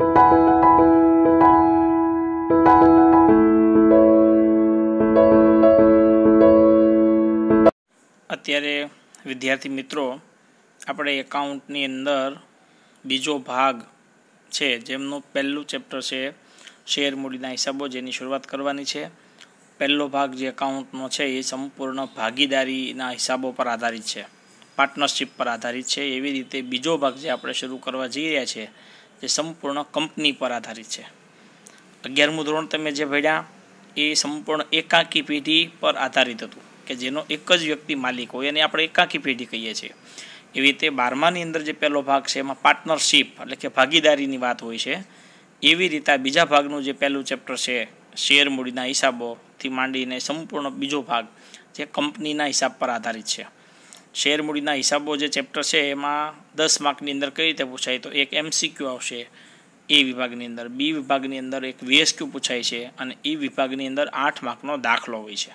અત્યારે વિદ્યાર્થી મિત્રો આપણે એકાઉન્ટની અંદર બીજો ભાગ છે જેમનું પહેલું ચેપ્ટર છે શેર મૂડીના હિસાબો જેની શરૂઆત કરવાની છે પહેલો ભાગ જે એકાઉન્ટનો છે એ સંપૂર્ણ ભાગીદારીના હિસાબો પર આધારિત છે પાર્ટનરશિપ પર આધારિત છે એવી રીતે બીજો ભાગ જે આપણે શરૂ કરવા જઈ રહ્યા છીએ જે સંપૂર્ણ કંપની પર આધારિત છે અગિયારમું ધોરણ તમે જે ભણ્યા એ સંપૂર્ણ એકાકી પેઢી પર આધારિત હતું કે જેનો એક જ વ્યક્તિ માલિક હોય અને આપણે એકાકી પેઢી કહીએ છીએ એવી રીતે બારમાની અંદર જે પહેલો ભાગ છે એમાં પાર્ટનરશીપ એટલે કે ભાગીદારીની વાત હોય છે એવી રીતે બીજા ભાગનું જે પહેલું ચેપ્ટર છે શેર મૂડીના હિસાબોથી માંડીને સંપૂર્ણ બીજો ભાગ જે કંપનીના હિસાબ પર આધારિત છે શેરમૂડીના હિસાબો જે ચેપ્ટર છે એમાં દસ માર્કની અંદર કઈ રીતે પૂછાય તો એક એમસીક્યુ આવશે એ વિભાગની અંદર બી વિભાગની અંદર એક વીએસક્યુ પૂછાય છે અને ઈ e વિભાગની અંદર આઠ માર્કનો દાખલો હોય છે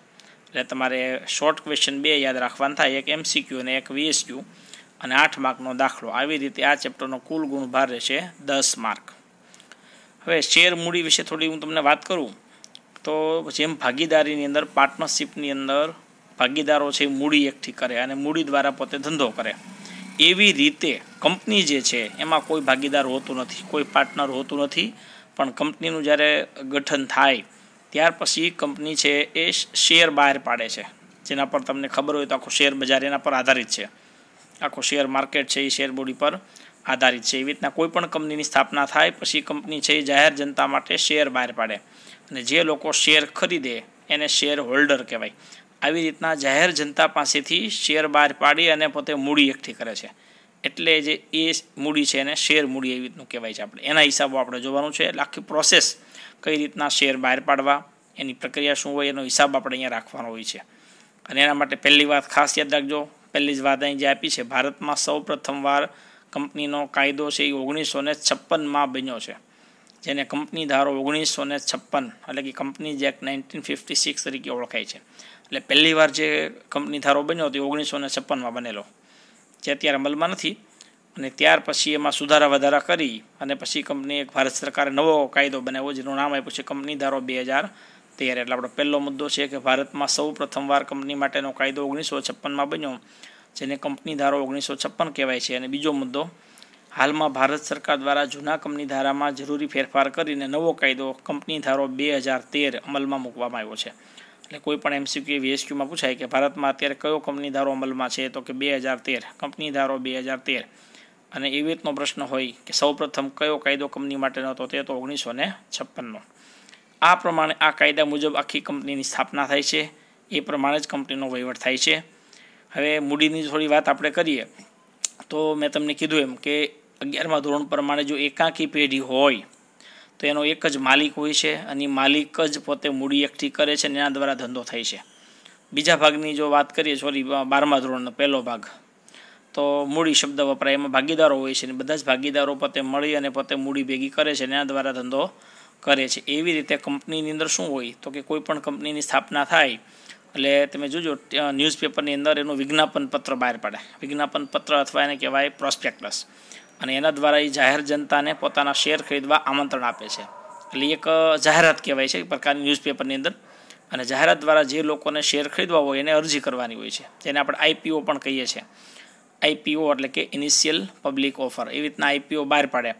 એટલે તમારે શોર્ટ ક્વેશ્ચન બે યાદ રાખવાના થાય એક એમસીક્યુ અને એક વીએસક્યુ અને આઠ માર્કનો દાખલો આવી રીતે આ ચેપ્ટરનો કુલ ગુણભાર રહેશે દસ માર્ક હવે શેર મૂડી વિશે થોડી હું તમને વાત કરું તો જેમ ભાગીદારીની અંદર પાર્ટનરશીપની અંદર ભાગીદારો છે એ મૂડી એકઠી કરે અને મૂડી દ્વારા પોતે ધંધો કરે એવી રીતે કંપની જે છે એમાં કોઈ ભાગીદાર હોતું નથી કોઈ પાર્ટનર હોતું નથી પણ કંપનીનું જ્યારે ગઠન થાય ત્યાર પછી કંપની છે એ શેર બહાર પાડે છે જેના પર તમને ખબર હોય તો આખો શેર બજાર એના પર આધારિત છે આખો શેર માર્કેટ છે એ શેર બોડી પર આધારિત છે એવી રીતના કોઈ પણ કંપનીની સ્થાપના થાય પછી કંપની છે એ જાહેર જનતા માટે શેર બહાર પાડે અને જે લોકો શેર ખરીદે એને શેર હોલ્ડર કહેવાય આવી રીતના જાહેર જનતા પાસેથી શેર બહાર પાડી અને પોતે મૂડી એકઠી કરે છે એટલે જે એ મૂડી છે એને શેર મૂડી એવી રીતનું કહેવાય છે આપણે એના હિસાબો આપણે જોવાનું છે એટલે આખી પ્રોસેસ કઈ રીતના શેર બહાર પાડવા એની પ્રક્રિયા શું હોય એનો હિસાબ આપણે અહીંયા રાખવાનો હોય છે અને એના માટે પહેલી વાત ખાસ યાદ રાખજો પહેલી જ વાત અહીં જે આપી છે ભારતમાં સૌ પ્રથમવાર કંપનીનો કાયદો છે એ ઓગણીસો ને છપ્પનમાં બન્યો છે જેને કંપની ધારો ઓગણીસો ને છપ્પન એટલે કે કંપની જેક નાઇન્ટીન ફિફ્ટી સિક્સ તરીકે ઓળખાય છે એટલે પહેલી વાર જે કંપની થારો બન્યો તે ઓગણીસો ને છપ્પનમાં બનેલો જે અત્યારે અમલમાં નથી અને ત્યાર પછી એમાં સુધારા વધારા કરી અને પછી કંપની એક ભારત સરકારે નવો કાયદો બનાવ્યો જેનું નામ આપ્યું છે કંપની ધારો બે હજાર તેર એટલે આપણો પહેલો મુદ્દો છે કે ભારતમાં સૌ પ્રથમવાર કંપની માટેનો કાયદો ઓગણીસો છપ્પનમાં બન્યો જેને કંપની ધારો ઓગણીસો છપ્પન કહેવાય છે અને બીજો મુદ્દો હાલમાં ભારત સરકાર દ્વારા જૂના કંપની ધારામાં જરૂરી ફેરફાર કરીને નવો કાયદો કંપની ધારો બે હજાર તેર અમલમાં મૂકવામાં આવ્યો છે એટલે કોઈ પણ એમસીક્યુ વીએસક્યુમાં પૂછાય કે ભારતમાં અત્યારે કયો કંપની ધારો અમલમાં છે તો કે બે હજાર તેર કંપની ધારો બે હજાર તેર અને એવી રીતનો પ્રશ્ન હોય કે સૌપ્રથમ કયો કાયદો કંપની માટેનો હતો તે તો ઓગણીસો ને છપ્પનનો આ પ્રમાણે આ કાયદા મુજબ આખી કંપનીની સ્થાપના થાય છે એ પ્રમાણે જ કંપનીનો વહીવટ થાય છે હવે મૂડીની થોડી વાત આપણે કરીએ તો મેં તમને કીધું એમ કે અગિયારમાં ધોરણ પ્રમાણે જો એકાંકી પેઢી હોય તો એનો એક જ માલિક હોય છે અને માલિક જ પોતે મૂડી એકઠી કરે છે અને એના દ્વારા ધંધો થાય છે બીજા ભાગની જો વાત કરીએ સોરી બારમા ધોરણનો પહેલો ભાગ તો મૂડી શબ્દ વપરાય એમાં ભાગીદારો હોય છે અને બધા જ ભાગીદારો પોતે મળી અને પોતે મૂડી ભેગી કરે છે અને એના દ્વારા ધંધો કરે છે એવી રીતે કંપનીની અંદર શું હોય તો કે કોઈ પણ કંપનીની સ્થાપના થાય એટલે તમે જોજો ન્યૂઝપેપરની અંદર એનું વિજ્ઞાપન પત્ર બહાર પાડે વિજ્ઞાપન પત્ર અથવા એને કહેવાય પ્રોસ્પેક્ટસ અને એના દ્વારા એ જાહેર જનતાને પોતાના શેર ખરીદવા આમંત્રણ આપે છે એટલે એક જાહેરાત કહેવાય છે એક પ્રકારની ન્યૂઝપેપરની અંદર અને જાહેરાત દ્વારા જે લોકોને શેર ખરીદવા હોય એને અરજી કરવાની હોય છે જેને આપણે આઈપીઓ પણ કહીએ છીએ આઈપીઓ એટલે કે ઇનિશિયલ પબ્લિક ઓફર એવી રીતના આઈપીઓ બહાર પાડે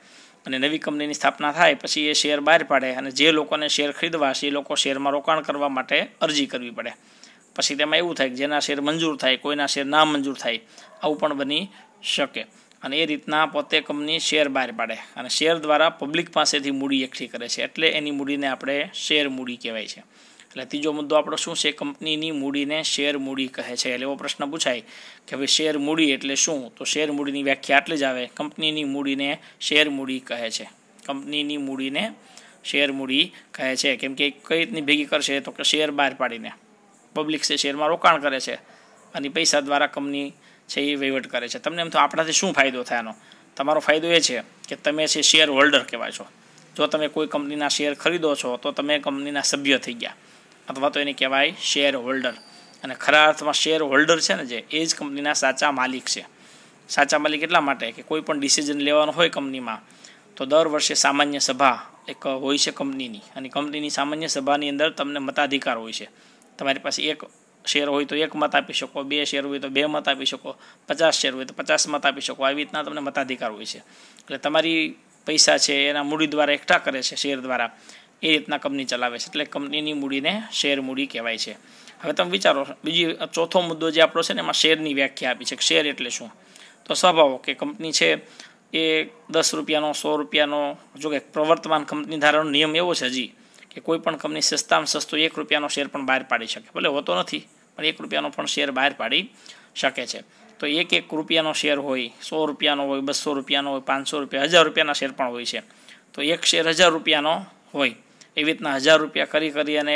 અને નવી કંપનીની સ્થાપના થાય પછી એ શેર બહાર પાડે અને જે લોકોને શેર ખરીદવા છે એ લોકો શેરમાં રોકાણ કરવા માટે અરજી કરવી પડે પછી તેમાં એવું થાય કે જેના શેર મંજૂર થાય કોઈના શેર ના મંજૂર થાય આવું પણ બની શકે અને એ રીતના પોતે કંપની શેર બહાર પાડે અને શેર દ્વારા પબ્લિક પાસેથી મૂડી એકઠી કરે છે એટલે એની મૂડીને આપણે શેર મૂડી કહેવાય છે એટલે ત્રીજો મુદ્દો આપણો શું છે કંપનીની મૂડીને શેર મૂડી કહે છે એટલે એવો પ્રશ્ન પૂછાય કે હવે શેર મૂડી એટલે શું તો શેર મૂડીની વ્યાખ્યા આટલી જ આવે કંપનીની મૂડીને શેર મૂડી કહે છે કંપનીની મૂડીને શેર મૂડી કહે છે કેમ કે કઈ રીતની ભેગી કરશે તો કે શેર બહાર પાડીને પબ્લિક શેરમાં રોકાણ કરે છે અને પૈસા દ્વારા કંપની છે એ વહીવટ કરે છે તમને એમ તો આપણાથી શું ફાયદો થયાનો તમારો ફાયદો એ છે કે તમે છે શેર હોલ્ડર કહેવાય છો જો તમે કોઈ કંપનીના શેર ખરીદો છો તો તમે કંપનીના સભ્ય થઈ ગયા અથવા તો એને કહેવાય શેર હોલ્ડર અને ખરા અર્થમાં શેર હોલ્ડર છે ને જે એ જ કંપનીના સાચા માલિક છે સાચા માલિક એટલા માટે કે કોઈ પણ ડિસિઝન લેવાનો હોય કંપનીમાં તો દર વર્ષે સામાન્ય સભા એક હોય છે કંપનીની અને કંપનીની સામાન્ય સભાની અંદર તમને મતાધિકાર હોય છે તમારી પાસે એક શેર હોય તો એક મત આપી શકો બે શેર હોય તો બે મત આપી શકો પચાસ શેર હોય તો પચાસ મત આપી શકો આવી રીતના તમને મતાધિકાર હોય છે એટલે તમારી પૈસા છે એના મૂડી દ્વારા એકઠા કરે છે શેર દ્વારા એ રીતના કંપની ચલાવે છે એટલે કંપનીની મૂડીને શેર મૂડી કહેવાય છે હવે તમે વિચારો બીજી ચોથો મુદ્દો જે આપણો છે ને એમાં શેરની વ્યાખ્યા આપી છે શેર એટલે શું તો સ્વભાવ કે કંપની છે એ દસ રૂપિયાનો સો રૂપિયાનો જો કે પ્રવર્તમાન કંપની ધારાનો નિયમ એવો છે હજી કે કોઈ પણ કંપની સસ્તામાં સસ્તો એક રૂપિયાનો શેર પણ બહાર પાડી શકે ભલે હોતો નથી પણ એક રૂપિયાનો પણ શેર બહાર પાડી શકે છે તો એક એક રૂપિયાનો શેર હોય સો રૂપિયાનો હોય બસો રૂપિયાનો હોય પાંચસો રૂપિયા હજાર રૂપિયાના શેર પણ હોય છે તો એક શેર હજાર રૂપિયાનો હોય એવી રીતના હજાર રૂપિયા કરી કરી અને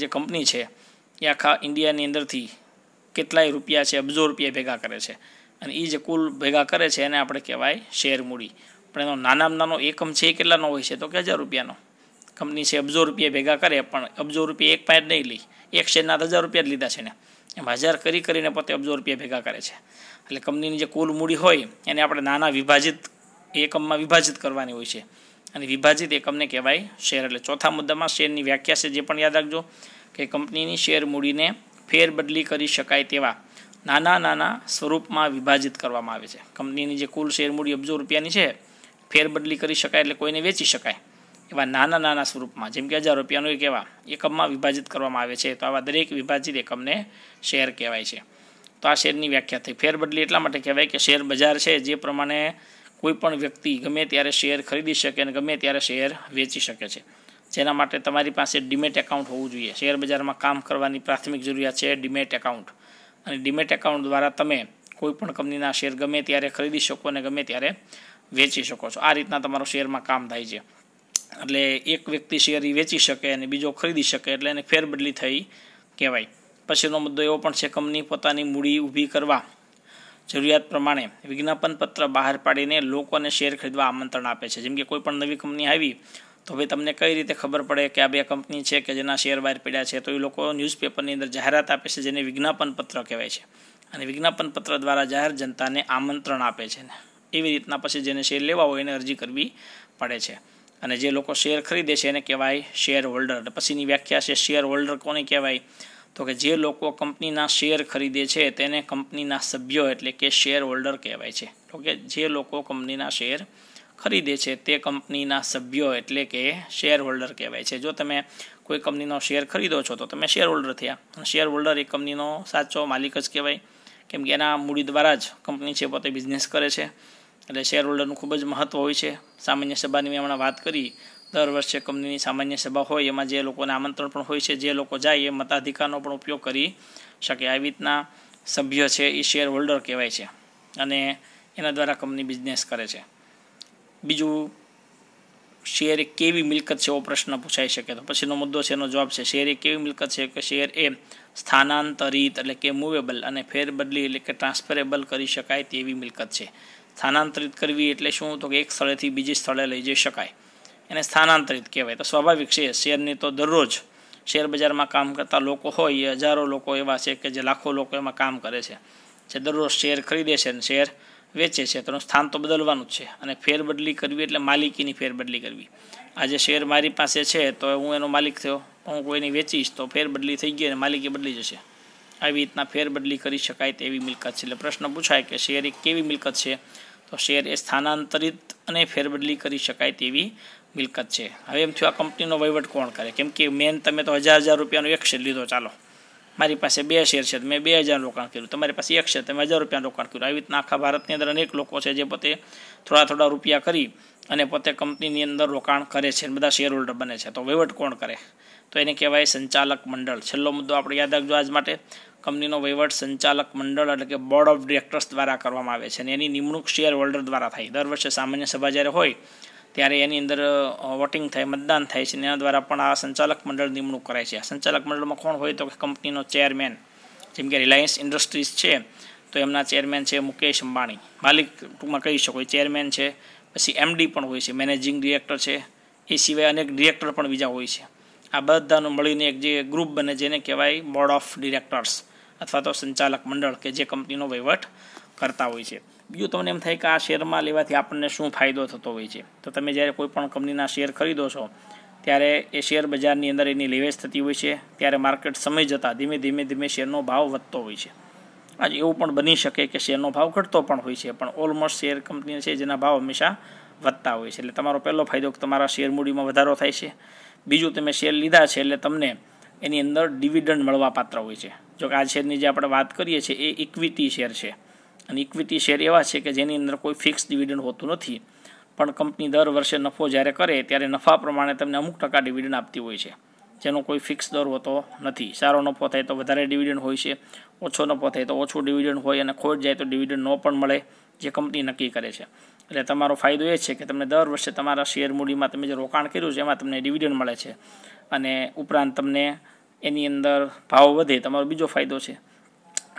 જે કંપની છે એ આખા ઇન્ડિયાની અંદરથી કેટલાય રૂપિયા છે અબજો રૂપિયા ભેગા કરે છે અને એ જે કુલ ભેગા કરે છે એને આપણે કહેવાય શેર મૂડી પણ એનો નાનામાં નાનો એકમ છે એ કેટલાનો હોય છે તો કે હજાર રૂપિયાનો કંપની છે અબજો રૂપિયા ભેગા કરે પણ અબજો રૂપિયા એક પાયર નહીં લઈ એક શેરના હજાર રૂપિયા જ લીધા છે ને એમ હજાર કરી કરીને પોતે અબજો રૂપિયા ભેગા કરે છે એટલે કંપનીની જે કુલ મૂડી હોય એને આપણે નાના વિભાજિત એકમમાં વિભાજિત કરવાની હોય છે અને વિભાજિત એકમને કહેવાય શેર એટલે ચોથા મુદ્દામાં શેરની વ્યાખ્યા છે જે પણ યાદ રાખજો કે કંપનીની શેર મૂડીને ફેરબદલી કરી શકાય તેવા નાના નાના સ્વરૂપમાં વિભાજિત કરવામાં આવે છે કંપનીની જે કુલ શેર મૂડી અબજો રૂપિયાની છે ફેરબદલી કરી શકાય એટલે કોઈને વેચી શકાય એવા નાના નાના સ્વરૂપમાં જેમ કે હજાર રૂપિયાનું એક એવા એકમમાં વિભાજિત કરવામાં આવે છે તો આવા દરેક વિભાજિત એકમને શેર કહેવાય છે તો આ શેરની વ્યાખ્યા થઈ ફેરબદલી એટલા માટે કહેવાય કે શેર બજાર છે જે પ્રમાણે કોઈપણ વ્યક્તિ ગમે ત્યારે શેર ખરીદી શકે અને ગમે ત્યારે શેર વેચી શકે છે જેના માટે તમારી પાસે ડિમેટ એકાઉન્ટ હોવું જોઈએ શેર બજારમાં કામ કરવાની પ્રાથમિક જરૂરિયાત છે ડિમેટ એકાઉન્ટ અને ડિમેટ એકાઉન્ટ દ્વારા તમે કોઈપણ કંપનીના શેર ગમે ત્યારે ખરીદી શકો અને ગમે ત્યારે વેચી શકો છો આ રીતના તમારું શેરમાં કામ થાય છે એટલે એક વ્યક્તિ શેર એ વેચી શકે અને બીજો ખરીદી શકે એટલે એને ફેરબદલી થઈ કહેવાય પછીનો મુદ્દો એવો પણ છે કંપની પોતાની મૂડી ઊભી કરવા જરૂરિયાત પ્રમાણે વિજ્ઞાપન પત્ર બહાર પાડીને લોકોને શેર ખરીદવા આમંત્રણ આપે છે જેમ કે કોઈ પણ નવી કંપની આવી તો ભાઈ તમને કઈ રીતે ખબર પડે કે આ બે કંપની છે કે જેના શેર બહાર પડ્યા છે તો એ લોકો ન્યૂઝપેપરની અંદર જાહેરાત આપે છે જેને વિજ્ઞાપન પત્ર કહેવાય છે અને વિજ્ઞાપન પત્ર દ્વારા જાહેર જનતાને આમંત્રણ આપે છે એવી રીતના પછી જેને શેર લેવા હોય એને અરજી કરવી પડે છે અને જે લોકો શેર ખરીદે છે એને કહેવાય શેર હોલ્ડર અને પછીની વ્યાખ્યા છે શેર હોલ્ડર કોને કહેવાય તો કે જે લોકો કંપનીના શેર ખરીદે છે તેને કંપનીના સભ્યો એટલે કે શેર હોલ્ડર કહેવાય છે તો કે જે લોકો કંપનીના શેર ખરીદે છે તે કંપનીના સભ્યો એટલે કે શેર હોલ્ડર કહેવાય છે જો તમે કોઈ કંપનીનો શેર ખરીદો છો તો તમે શેર હોલ્ડર થયા અને શેર હોલ્ડર એ કંપનીનો સાચો માલિક જ કહેવાય કેમ કે એના મૂડી દ્વારા જ કંપની છે પોતે બિઝનેસ કરે છે એટલે શેર હોલ્ડરનું ખૂબ જ મહત્ત્વ હોય છે સામાન્ય સભાની મેં હમણાં વાત કરી દર વર્ષે કંપનીની સામાન્ય સભા હોય એમાં જે લોકોને આમંત્રણ પણ હોય છે જે લોકો જાય એ મતાધિકારનો પણ ઉપયોગ કરી શકે આવી રીતના સભ્ય છે એ શેર હોલ્ડર કહેવાય છે અને એના દ્વારા કંપની બિઝનેસ કરે છે બીજું શેર કેવી મિલકત છે એવો પ્રશ્ન પૂછાઈ શકે તો પછીનો મુદ્દો છે એનો જવાબ છે શેર એ કેવી મિલકત છે કે શેર એ સ્થાનાંતરિત એટલે કે મૂવેબલ અને ફેરબદલી એટલે કે ટ્રાન્સફરેબલ કરી શકાય તેવી મિલકત છે સ્થાનાંતરિત કરવી એટલે શું તો કે એક સ્થળેથી બીજી સ્થળે લઈ જઈ શકાય એને સ્થાનાંતરિત કહેવાય તો સ્વાભાવિક છે શેરની તો દરરોજ શેર બજારમાં કામ કરતા લોકો હોય એ હજારો લોકો એવા છે કે જે લાખો લોકો એમાં કામ કરે છે જે દરરોજ શેર ખરીદે છે અને શેર વેચે છે તેનું સ્થાન તો બદલવાનું જ છે અને ફેરબદલી કરવી એટલે માલિકીની ફેરબદલી કરવી આજે શેર મારી પાસે છે તો હું એનો માલિક થયો હું કોઈને વેચીશ તો ફેરબદલી થઈ ગઈ અને માલિકી બદલી જશે આવી રીતના ફેરબદલી કરી શકાય તેવી મિલકત છે એટલે પ્રશ્ન પૂછાય કે શેર એક કેવી મિલકત છે તો શેર એ સ્થાનાંતરિત અને ફેરબદલી કરી શકાય તેવી મિલકત છે હવે એમ થયું આ કંપનીનો વહીવટ કોણ કરે કેમ કે મેન તમે તો હજાર હજાર રૂપિયાનો એક શેર લીધો ચાલો મારી પાસે બે શેર છે મેં બે હજાર રોકાણ કર્યું તમારી પાસે એક શેર તમે હજાર રૂપિયા રોકાણ કર્યું આવી રીતના આખા ભારતની અંદર અનેક લોકો છે જે પોતે થોડા થોડા રૂપિયા કરી અને પોતે કંપનીની અંદર રોકાણ કરે છે બધા શેર હોલ્ડર બને છે તો વહીવટ કોણ કરે તો એને કહેવાય સંચાલક મંડળ છેલ્લો મુદ્દો આપણે યાદ રાખજો આજ માટે કંપનીનો વહીવટ સંચાલક મંડળ એટલે કે બોર્ડ ઓફ ડિરેક્ટર્સ દ્વારા કરવામાં આવે છે અને એની નિમણૂક શેર હોલ્ડર દ્વારા થાય દર વર્ષે સામાન્ય સભા જ્યારે હોય ત્યારે એની અંદર વોટિંગ થાય મતદાન થાય છે એના દ્વારા પણ આ સંચાલક મંડળ નિમણૂક કરાય છે આ સંચાલક મંડળમાં કોણ હોય તો કે કંપનીનો ચેરમેન જેમ કે રિલાયન્સ ઇન્ડસ્ટ્રીઝ છે તો એમના ચેરમેન છે મુકેશ અંબાણી માલિક ટૂંકમાં કહી શકો ચેરમેન છે પછી એમડી પણ હોય છે મેનેજિંગ ડિરેક્ટર છે એ સિવાય અનેક ડિરેક્ટર પણ બીજા હોય છે આ બધાનું મળીને એક જે ગ્રુપ બને જેને કહેવાય બોર્ડ ઓફ ડિરેક્ટર્સ અથવા તો સંચાલક મંડળ કે જે કંપનીનો વહીવટ કરતા હોય છે બીજું તમને એમ થાય કે આ શેરમાં લેવાથી આપણને શું ફાયદો થતો હોય છે તો તમે જ્યારે કોઈપણ કંપનીના શેર ખરીદો છો ત્યારે એ શેર બજારની અંદર એની લેવેચ થતી હોય છે ત્યારે માર્કેટ સમય જતાં ધીમે ધીમે ધીમે શેરનો ભાવ વધતો હોય છે આજ એવું પણ બની શકે કે શેરનો ભાવ ઘટતો પણ હોય છે પણ ઓલમોસ્ટ શેર કંપની છે જેના ભાવ હંમેશા વધતા હોય છે એટલે તમારો પહેલો ફાયદો કે તમારા શેર મૂડીમાં વધારો થાય છે બીજું તમે શેર લીધા છે એટલે તમને એની અંદર ડિવિડન્ડ મળવા પાત્ર હોય છે જો કે આ શેરની જે આપણે વાત કરીએ છીએ એ ઇક્વિટી શેર છે અને ઇક્વિટી શેર એવા છે કે જેની અંદર કોઈ ફિક્સ ડિવિડન્ડ હોતું નથી પણ કંપની દર વર્ષે નફો જ્યારે કરે ત્યારે નફા પ્રમાણે તમને અમુક ટકા ડિવિડન્ડ આપતી હોય છે જેનો કોઈ ફિક્સ દર હોતો નથી સારો નફો થાય તો વધારે ડિવિડન્ડ હોય છે ઓછો નફો થાય તો ઓછું ડિવિડન્ડ હોય અને ખોટ જાય તો ડિવિડન્ડ ન પણ મળે જે કંપની નક્કી કરે છે એટલે તમારો ફાયદો એ છે કે તમને દર વર્ષે તમારા શેર મૂડીમાં તમે જે રોકાણ કર્યું છે એમાં તમને ડિવિડન્ડ મળે છે અને ઉપરાંત તમને એની અંદર ભાવ વધે તમારો બીજો ફાયદો છે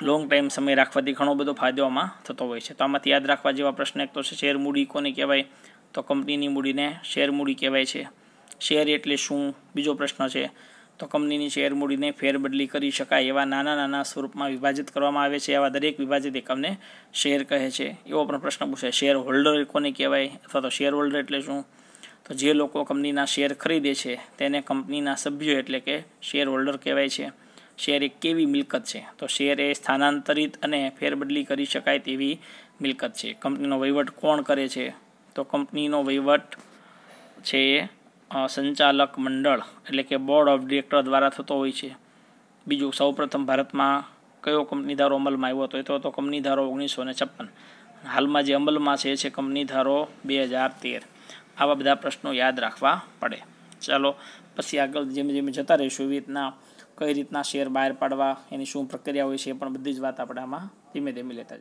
લોંગ ટાઈમ સમય રાખવાથી ઘણો બધો ફાયદો આમાં થતો હોય છે તો આમાંથી યાદ રાખવા જેવા પ્રશ્ન એક તો છે શેર મૂડી કોને કહેવાય તો કંપનીની મૂડીને શેર મૂડી કહેવાય છે શેર એટલે શું બીજો પ્રશ્ન છે તો કંપનીની શેર મૂડીને ફેરબદલી કરી શકાય એવા નાના નાના સ્વરૂપમાં વિભાજિત કરવામાં આવે છે એવા દરેક વિભાજિત એકમને શેર કહે છે એવો પણ પ્રશ્ન પૂછે શેર હોલ્ડર કોને કહેવાય અથવા તો શેર હોલ્ડર એટલે શું તો જે લોકો કંપનીના શેર ખરીદે છે તેને કંપનીના સભ્યો એટલે કે શેર હોલ્ડર કહેવાય છે શેર એક કેવી મિલકત છે તો શેર એ સ્થાનાંતરિત અને ફેરબદલી કરી શકાય તેવી મિલકત છે કંપનીનો વહીવટ કોણ કરે છે તો કંપનીનો વહીવટ છે સંચાલક મંડળ એટલે કે બોર્ડ ઓફ ડિરેક્ટર દ્વારા થતો હોય છે બીજું સૌપ્રથમ ભારતમાં કયો કંપની ધારો અમલમાં આવ્યો હતો એ તો કંપની ધારો ઓગણીસો ને છપ્પન હાલમાં જે અમલમાં છે એ છે કંપની ધારો બે હજાર તેર આવા બધા પ્રશ્નો યાદ રાખવા પડે ચાલો પછી આગળ જેમ જેમ જતા રહીશું એવી રીતના કઈ રીતના શેર બહાર પાડવા એની શું પ્રક્રિયા હોય છે એ પણ બધી જ વાત આપણે આમાં ધીમે ધીમે લેતા